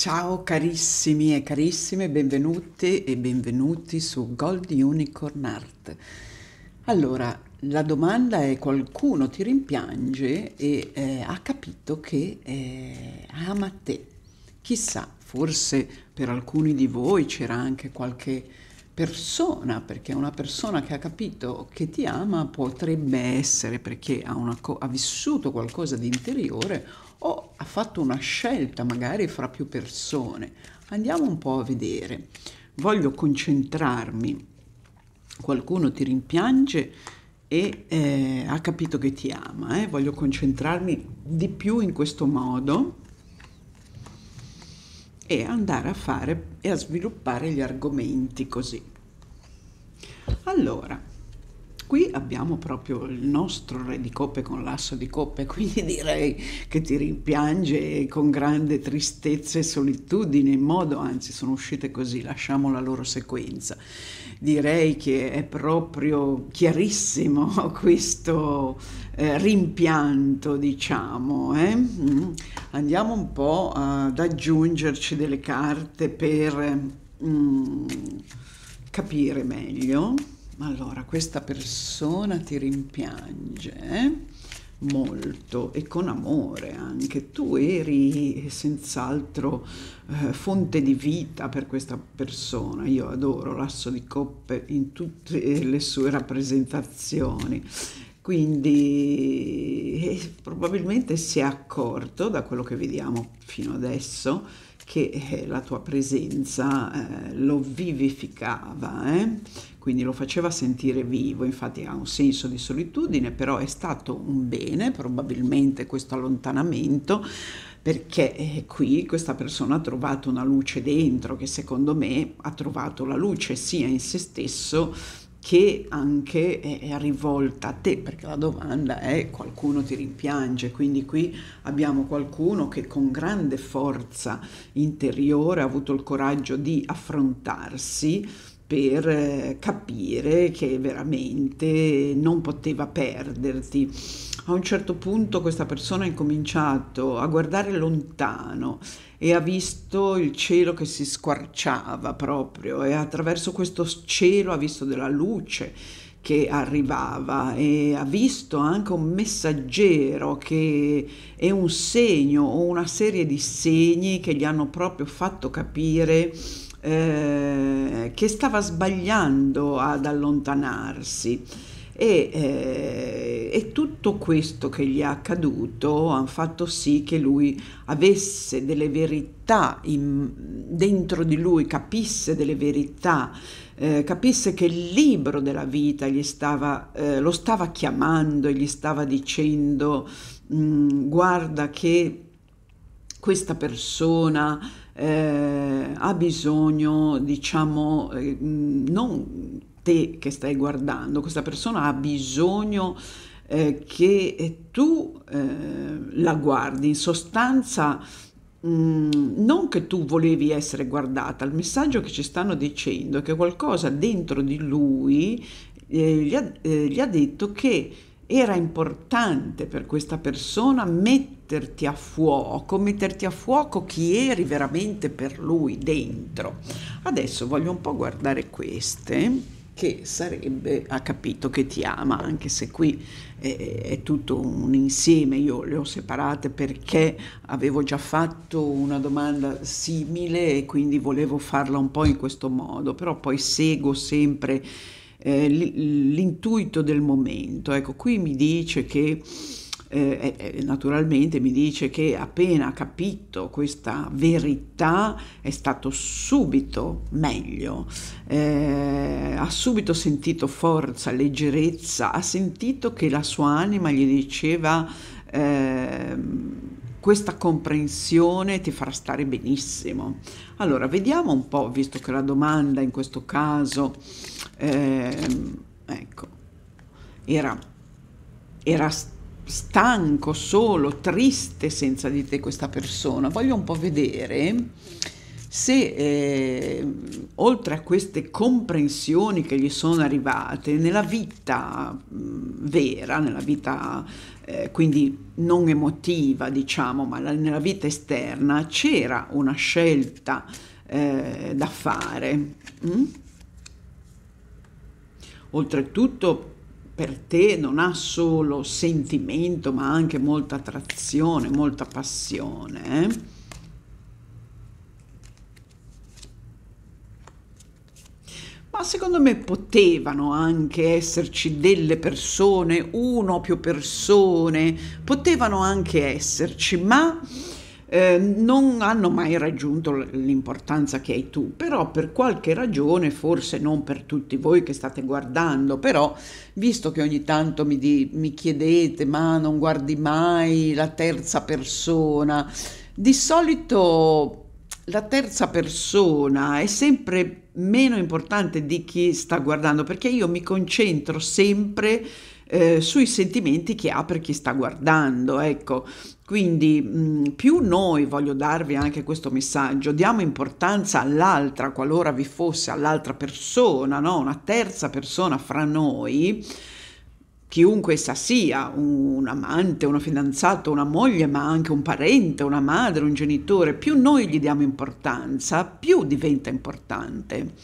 Ciao carissimi e carissime, benvenuti e benvenuti su Gold Unicorn Art. Allora, la domanda è qualcuno ti rimpiange e eh, ha capito che eh, ama te. Chissà, forse per alcuni di voi c'era anche qualche persona, perché una persona che ha capito che ti ama potrebbe essere perché ha, una, ha vissuto qualcosa di interiore o ha fatto una scelta magari fra più persone. Andiamo un po' a vedere. Voglio concentrarmi. Qualcuno ti rimpiange e eh, ha capito che ti ama. Eh? Voglio concentrarmi di più in questo modo e andare a fare e a sviluppare gli argomenti così. Allora, Qui abbiamo proprio il nostro re di coppe con l'asso di coppe, quindi direi che ti rimpiange con grande tristezza e solitudine, in modo, anzi sono uscite così, lasciamo la loro sequenza. Direi che è proprio chiarissimo questo eh, rimpianto, diciamo. Eh? Mm. Andiamo un po' ad aggiungerci delle carte per... Mm, capire meglio allora questa persona ti rimpiange eh, molto e con amore anche tu eri senz'altro eh, fonte di vita per questa persona io adoro l'asso di coppe in tutte le sue rappresentazioni quindi eh, probabilmente si è accorto da quello che vediamo fino adesso che eh, la tua presenza eh, lo vivificava, eh? quindi lo faceva sentire vivo, infatti ha un senso di solitudine, però è stato un bene probabilmente questo allontanamento perché eh, qui questa persona ha trovato una luce dentro che secondo me ha trovato la luce sia in se stesso che anche è rivolta a te, perché la domanda è qualcuno ti rimpiange, quindi qui abbiamo qualcuno che con grande forza interiore ha avuto il coraggio di affrontarsi per eh, capire che veramente non poteva perderti. A un certo punto questa persona ha incominciato a guardare lontano e ha visto il cielo che si squarciava proprio e attraverso questo cielo ha visto della luce che arrivava e ha visto anche un messaggero che è un segno o una serie di segni che gli hanno proprio fatto capire eh, che stava sbagliando ad allontanarsi. E, eh, e, tutto questo che gli è accaduto ha fatto sì che lui avesse delle verità in, dentro di lui, capisse delle verità, eh, capisse che il libro della vita stava, eh, lo stava chiamando e gli stava dicendo mh, mm, guarda che questa persona eh, ha bisogno, diciamo, eh, non te che stai guardando, questa persona ha bisogno eh, che eh, tu eh, la guardi, in sostanza Mm, non che tu volevi essere guardata, il messaggio che ci stanno dicendo è che qualcosa dentro di lui eh, gli, ha, eh, gli, ha, detto che era importante per questa persona mettere metterti a fuoco, metterti a fuoco chi eri veramente per lui dentro. Adesso voglio un po' guardare queste che sarebbe ha capito che ti ama, anche se qui è, è, tutto un insieme, io le ho separate perché avevo già fatto una domanda simile e quindi volevo farla un po' in questo modo, però poi seguo sempre eh, l'intuito del momento. Ecco, qui mi dice che eh, eh, eh, naturalmente mi dice che appena ha capito questa verità è stato subito meglio, eh, ha subito sentito forza, leggerezza, ha sentito che la sua anima gli diceva ehm, questa comprensione ti farà stare benissimo. Allora, vediamo un po', visto che la domanda in questo caso, ehm, ecco, era, era stata stanco, solo, triste senza di te questa persona. Voglio un po' vedere se eh, oltre a queste comprensioni che gli sono arrivate nella vita mh, vera, nella vita eh, quindi non emotiva diciamo, ma la, nella vita esterna c'era una scelta eh, da fare. Mm? Oltretutto per te non ha solo sentimento ma anche molta attrazione, molta passione. Eh? Ma secondo me potevano anche esserci delle persone, uno o più persone, potevano anche esserci, ma eh, non hanno mai raggiunto l'importanza che hai tu, però per qualche ragione, forse non per tutti voi che state guardando, però visto che ogni tanto mi, di, mi chiedete ma non guardi mai la terza persona, di solito la terza persona è sempre meno importante di chi sta guardando perché io mi concentro sempre eh, sui sentimenti che ha per chi sta guardando, ecco. Quindi mh, mm, più noi, voglio darvi anche questo messaggio, diamo importanza all'altra, qualora vi fosse all'altra persona, no? una terza persona fra noi, chiunque essa sia, un amante, una fidanzata, una moglie, ma anche un parente, una madre, un genitore, più noi gli diamo importanza, più diventa importante.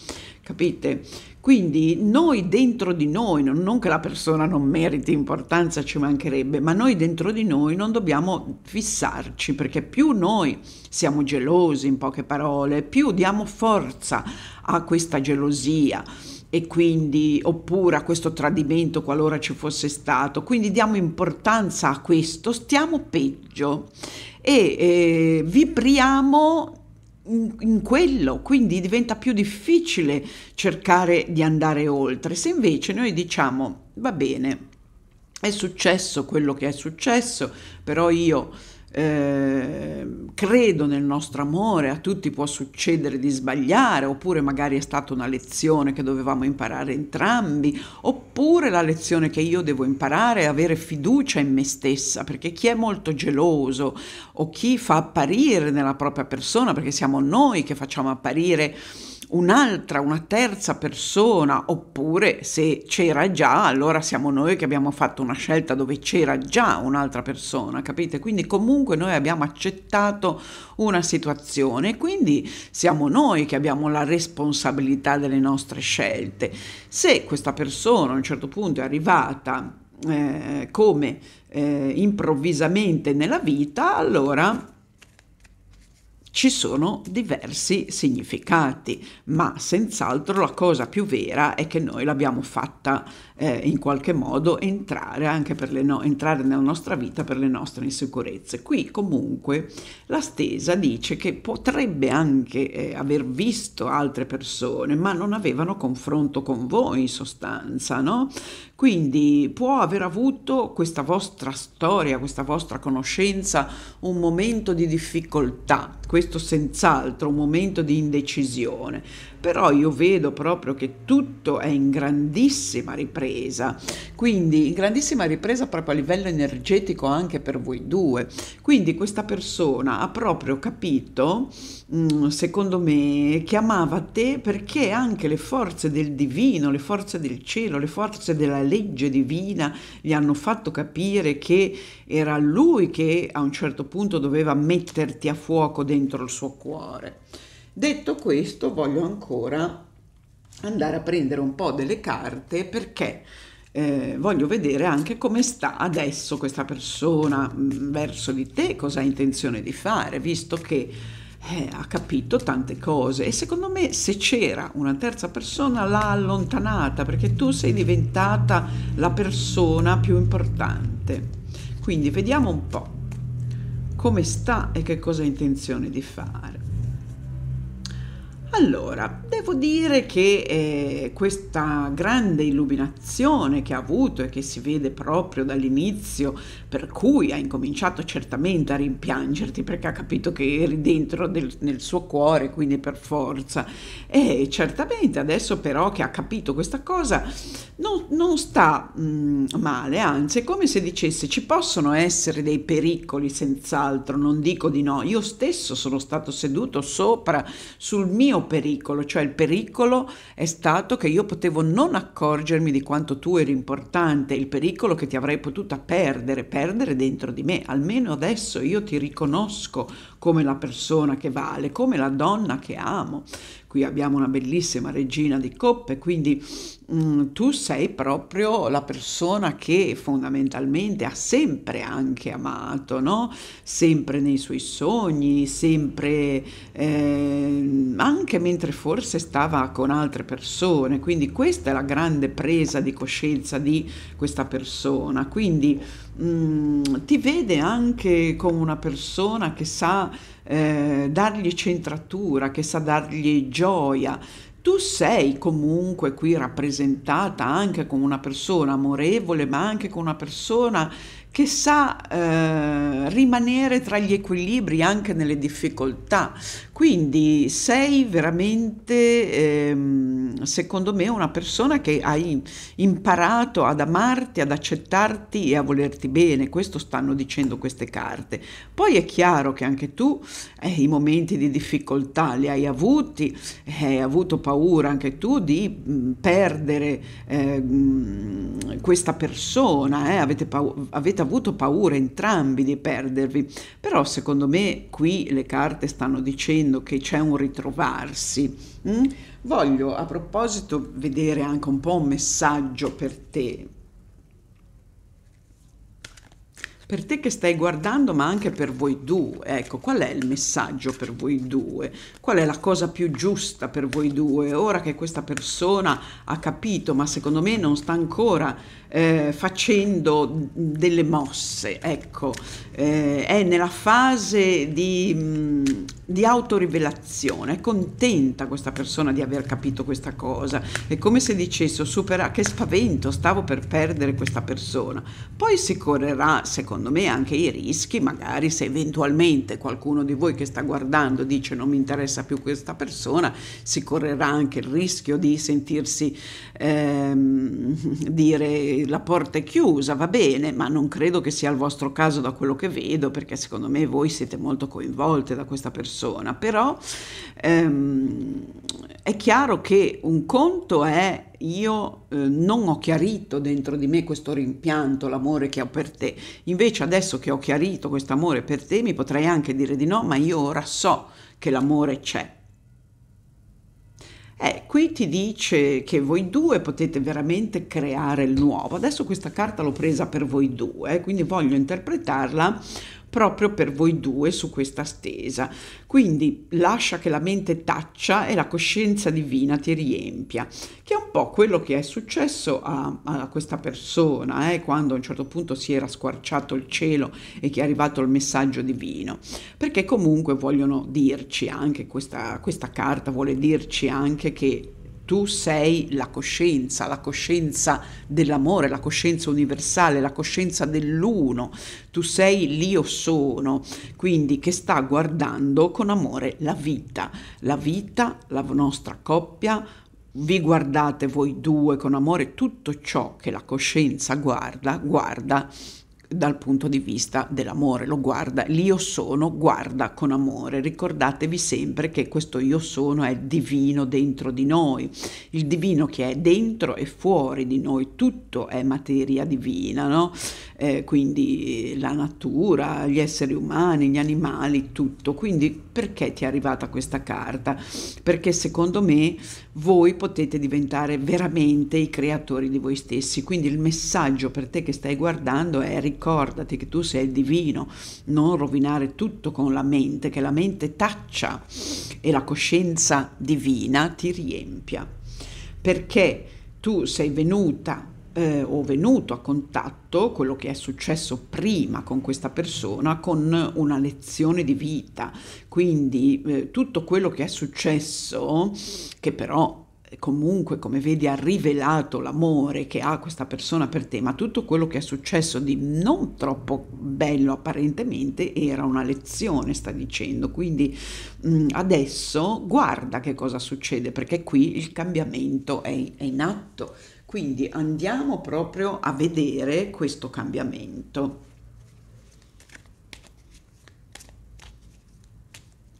Capite? Quindi noi dentro di noi, non che la persona non meriti importanza, ci mancherebbe, ma noi dentro di noi non dobbiamo fissarci, perché più noi siamo gelosi, in poche parole, più diamo forza a questa gelosia e quindi oppure a questo tradimento qualora ci fosse stato. Quindi diamo importanza a questo, stiamo peggio e eh, vibriamo in quello, quindi diventa più difficile cercare di andare oltre. Se invece noi diciamo va bene, è successo quello che è successo, però io Ehm, credo nel nostro amore, a tutti può succedere di sbagliare, oppure magari è stata una lezione che dovevamo imparare entrambi, oppure la lezione che io devo imparare è avere fiducia in me stessa, perché chi è molto geloso o chi fa apparire nella propria persona, perché siamo noi che facciamo apparire un'altra, una terza persona, oppure se c'era già, allora siamo noi che abbiamo fatto una scelta dove c'era già un'altra persona, capite? Quindi comunque noi abbiamo accettato una situazione, quindi siamo noi che abbiamo la responsabilità delle nostre scelte. Se questa persona a un certo punto è arrivata eh, come eh, improvvisamente nella vita, allora ci sono diversi significati, ma senz'altro la cosa più vera è che noi l'abbiamo fatta eh, in qualche modo entrare anche per le no- entrare nella nostra vita per le nostre insicurezze. Qui comunque la stesa dice che potrebbe anche eh, aver visto altre persone, ma non avevano confronto con voi in sostanza, no? Quindi può aver avuto questa vostra storia, questa vostra conoscenza, un momento di difficoltà, questo senz'altro, un momento di indecisione però io vedo proprio che tutto è in grandissima ripresa, quindi in grandissima ripresa proprio a livello energetico anche per voi due. Quindi questa persona ha proprio capito, mm, secondo me, che amava te perché anche le forze del divino, le forze del cielo, le forze della legge divina gli hanno fatto capire che era lui che a un certo punto doveva metterti a fuoco dentro il suo cuore. Detto questo, voglio ancora andare a prendere un po' delle carte perché eh, voglio vedere anche come sta adesso questa persona mm, verso di te, cosa ha intenzione di fare, visto che eh, ha capito tante cose e secondo me se c'era una terza persona l'ha allontanata perché tu sei diventata la persona più importante. Quindi vediamo un po' come sta e che cosa ha intenzione di fare. Allora, devo dire che eh, questa grande illuminazione che ha avuto e che si vede proprio dall'inizio, per cui ha incominciato certamente a rimpiangerti perché ha capito che eri dentro del, nel suo cuore, quindi per forza. E certamente adesso però che ha capito questa cosa non, non sta mh, mm, male, anzi è come se dicesse ci possono essere dei pericoli senz'altro, non dico di no, io stesso sono stato seduto sopra sul mio pericolo, cioè il pericolo è stato che io potevo non accorgermi di quanto tu eri importante, il pericolo che ti avrei potuta perdere, perdere dentro di me, almeno adesso io ti riconosco come la persona che vale, come la donna che amo qui abbiamo una bellissima regina di coppe, quindi mh, mm, tu sei proprio la persona che fondamentalmente ha sempre anche amato, no? sempre nei suoi sogni, sempre eh, anche mentre forse stava con altre persone, quindi questa è la grande presa di coscienza di questa persona, quindi mh, mm, ti vede anche come una persona che sa eh, dargli centratura, che sa dargli gioia. Tu sei comunque qui rappresentata anche come una persona amorevole, ma anche come una persona che sa eh, rimanere tra gli equilibri anche nelle difficoltà. Quindi sei veramente, ehm, secondo me, una persona che hai imparato ad amarti, ad accettarti e a volerti bene. Questo stanno dicendo queste carte. Poi è chiaro che anche tu eh, i momenti di difficoltà li hai avuti, hai avuto paura anche tu di mh, mm, perdere eh, mh, mm, questa persona, eh. avete, avete avuto paura entrambi di perdervi, però secondo me qui le carte stanno dicendo che c'è un ritrovarsi. Mm? Voglio a proposito vedere anche un po' un messaggio per te, per te che stai guardando, ma anche per voi due. Ecco, qual è il messaggio per voi due? Qual è la cosa più giusta per voi due? Ora che questa persona ha capito, ma secondo me non sta ancora eh, facendo delle mosse, ecco, eh, è nella fase di, di autorivelazione, è contenta questa persona di aver capito questa cosa, è come se dicesse, supera, che spavento, stavo per perdere questa persona. Poi si correrà, secondo secondo me anche i rischi, magari se eventualmente qualcuno di voi che sta guardando dice non mi interessa più questa persona, si correrà anche il rischio di sentirsi ehm, dire la porta è chiusa, va bene, ma non credo che sia il vostro caso da quello che vedo, perché secondo me voi siete molto coinvolte da questa persona, però ehm, è chiaro che un conto è io eh, non ho chiarito dentro di me questo rimpianto, l'amore che ho per te. Invece adesso che ho chiarito questo amore per te, mi potrei anche dire di no, ma io ora so che l'amore c'è. Eh, qui ti dice che voi due potete veramente creare il nuovo. Adesso questa carta l'ho presa per voi due, eh, quindi voglio interpretarla proprio per voi due su questa stesa. Quindi lascia che la mente taccia e la coscienza divina ti riempia, che è un po' quello che è successo a, a questa persona eh, quando a un certo punto si era squarciato il cielo e che è arrivato il messaggio divino, perché comunque vogliono dirci anche questa, questa carta, vuole dirci anche che tu sei la coscienza, la coscienza dell'amore, la coscienza universale, la coscienza dell'uno, tu sei l'io sono, quindi che sta guardando con amore la vita, la vita, la nostra coppia, vi guardate voi due con amore tutto ciò che la coscienza guarda, guarda dal punto di vista dell'amore, lo guarda, l'io sono guarda con amore. Ricordatevi sempre che questo io sono è divino dentro di noi, il divino che è dentro e fuori di noi, tutto è materia divina, no? Eh, quindi la natura, gli esseri umani, gli animali, tutto. Quindi perché ti è arrivata questa carta? Perché secondo me voi potete diventare veramente i creatori di voi stessi. Quindi il messaggio per te che stai guardando è ricordare ricordati che tu sei il divino, non rovinare tutto con la mente, che la mente taccia e la coscienza divina ti riempia, perché tu sei venuta eh, o venuto a contatto, quello che è successo prima con questa persona, con una lezione di vita. Quindi eh, tutto quello che è successo, che però comunque, come vedi, ha rivelato l'amore che ha questa persona per te, ma tutto quello che è successo di non troppo bello apparentemente era una lezione, sta dicendo. Quindi mm, adesso guarda che cosa succede, perché qui il cambiamento è, è in atto. Quindi andiamo proprio a vedere questo cambiamento.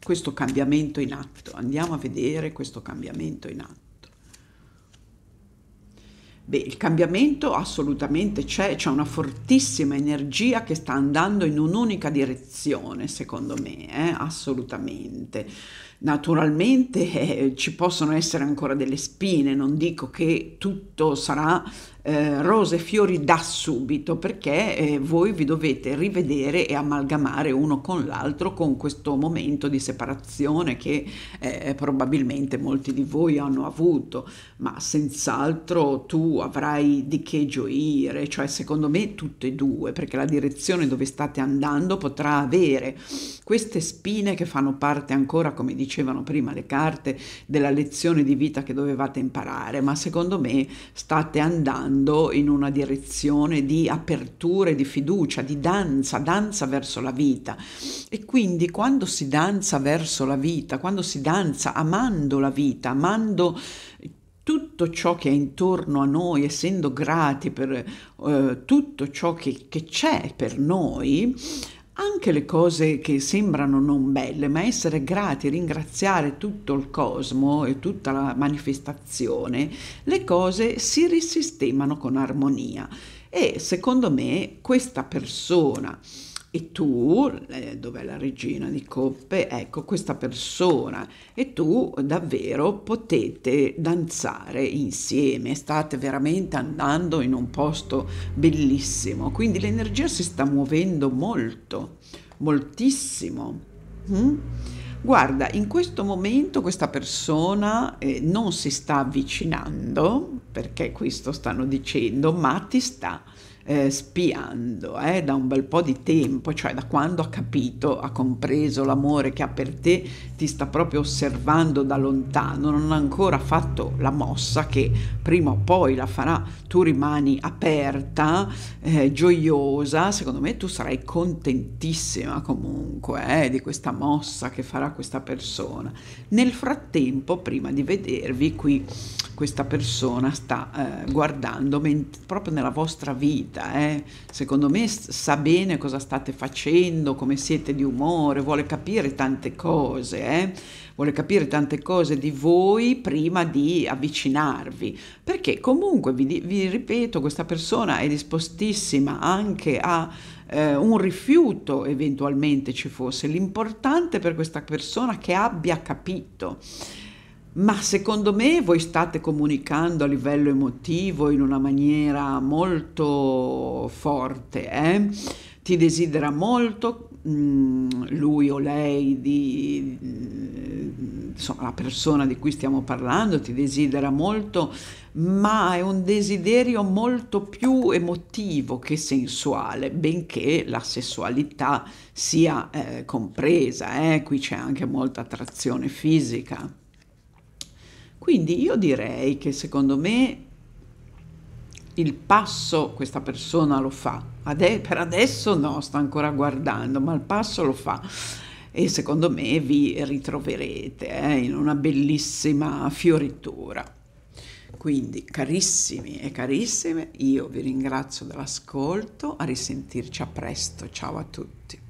questo cambiamento in atto. Andiamo a vedere questo cambiamento in atto. Beh, il cambiamento assolutamente c'è, c'è una fortissima energia che sta andando in un'unica direzione, secondo me, eh? assolutamente. Naturalmente eh, ci possono essere ancora delle spine, non dico che tutto sarà eh, rose e fiori da subito perché eh, voi vi dovete rivedere e amalgamare uno con l'altro con questo momento di separazione che eh, probabilmente molti di voi hanno avuto, ma senz'altro tu avrai di che gioire, cioè secondo me tutte e due, perché la direzione dove state andando potrà avere queste spine che fanno parte ancora, come dicevano prima le carte, della lezione di vita che dovevate imparare, ma secondo me state andando andando in una direzione di aperture, di fiducia, di danza, danza verso la vita. E quindi quando si danza verso la vita, quando si danza amando la vita, amando tutto ciò che è intorno a noi, essendo grati per eh, tutto ciò che, che c'è per noi, anche le cose che sembrano non belle, ma essere grati, ringraziare tutto il cosmo e tutta la manifestazione, le cose si risistemano con armonia. E secondo me questa persona e tu, eh, dov'è la regina di coppe, ecco questa persona e tu davvero potete danzare insieme, state veramente andando in un posto bellissimo, quindi l'energia si sta muovendo molto, moltissimo. Mm? Guarda, in questo momento questa persona eh, non si sta avvicinando, perché questo stanno dicendo, ma ti sta avvicinando eh, spiando eh, da un bel po' di tempo, cioè da quando ha capito, ha compreso l'amore che ha per te, ti sta proprio osservando da lontano, non ha ancora fatto la mossa che prima o poi la farà, tu rimani aperta, eh, gioiosa, secondo me tu sarai contentissima comunque eh, di questa mossa che farà questa persona. Nel frattempo, prima di vedervi qui, questa persona sta eh, guardando proprio nella vostra vita. Eh. Secondo me sa bene cosa state facendo, come siete di umore, vuole capire tante cose. Eh vuole capire tante cose di voi prima di avvicinarvi, perché comunque vi, vi ripeto, questa persona è dispostissima anche a eh, un rifiuto eventualmente ci fosse, l'importante per questa persona che abbia capito ma secondo me voi state comunicando a livello emotivo in una maniera molto forte. Eh? Ti desidera molto mm, lui o lei, di, mm, insomma la persona di cui stiamo parlando ti desidera molto, ma è un desiderio molto più emotivo che sensuale, benché la sessualità sia eh, compresa, eh? qui c'è anche molta attrazione fisica. Quindi io direi che secondo me il passo questa persona lo fa, Ade- per adesso no, sta ancora guardando, ma il passo lo fa e secondo me vi ritroverete eh, in una bellissima fioritura. Quindi carissimi e carissime, io vi ringrazio dell'ascolto, a risentirci a presto, ciao a tutti.